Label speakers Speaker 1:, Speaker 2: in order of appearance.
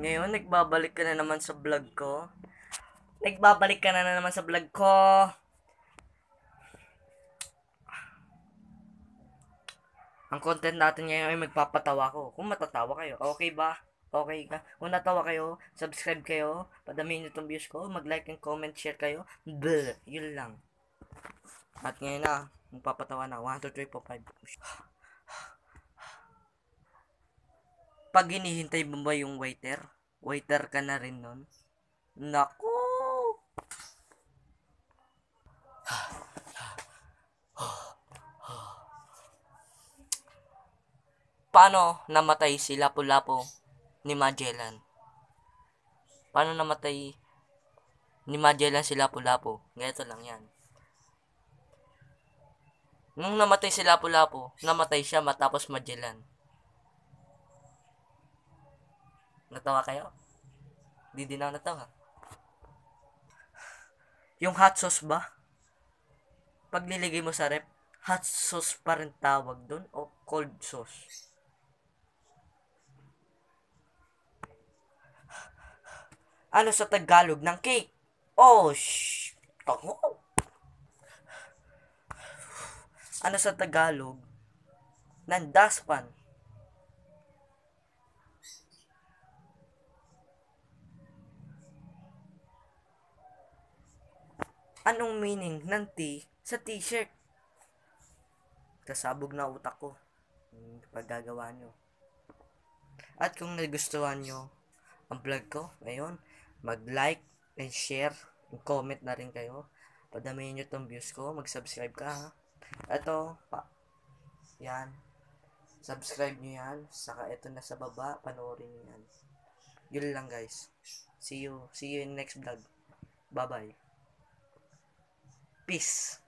Speaker 1: Ngayon, nagbabalik ka na naman sa vlog ko. Nagbabalik ka na, naman sa vlog ko. Ang content natin ngayon ay magpapatawa ko. Kung matatawa kayo, okay ba? Okay ka? Kung natawa kayo, subscribe kayo. Padamihin nyo itong views ko. Mag-like and comment, share kayo. Bleh, yun lang. At ngayon na, magpapatawa na. 1, 2, 3, 4, 5. pag hinihintay mo ba yung waiter, waiter ka na rin nun. Naku! Paano namatay si Lapu-Lapu ni Magellan? Paano namatay ni Magellan si Lapu-Lapu? Ganito lang yan. Nung namatay si Lapu-Lapu, namatay siya matapos Magellan. Natawa kayo? Hindi din ako natawa. Yung hot sauce ba? Pag niligay mo sa rep, hot sauce pa rin tawag doon o cold sauce? ano sa Tagalog ng cake? Oh, shh. Tango. Ano sa Tagalog? Ng daspan. Anong meaning ng T sa t-shirt? Kasabog na utak ko. Hmm, Paggagawa nyo. At kung nagustuhan nyo ang vlog ko ngayon, mag-like and share and comment na rin kayo. Padamihin nyo tong views ko. Mag-subscribe ka ha. Ito, pa. Yan. Subscribe nyo yan. Saka ito na sa baba. Panoorin nyo yan. Yun lang guys. See you. See you in next vlog. Bye-bye. Peace.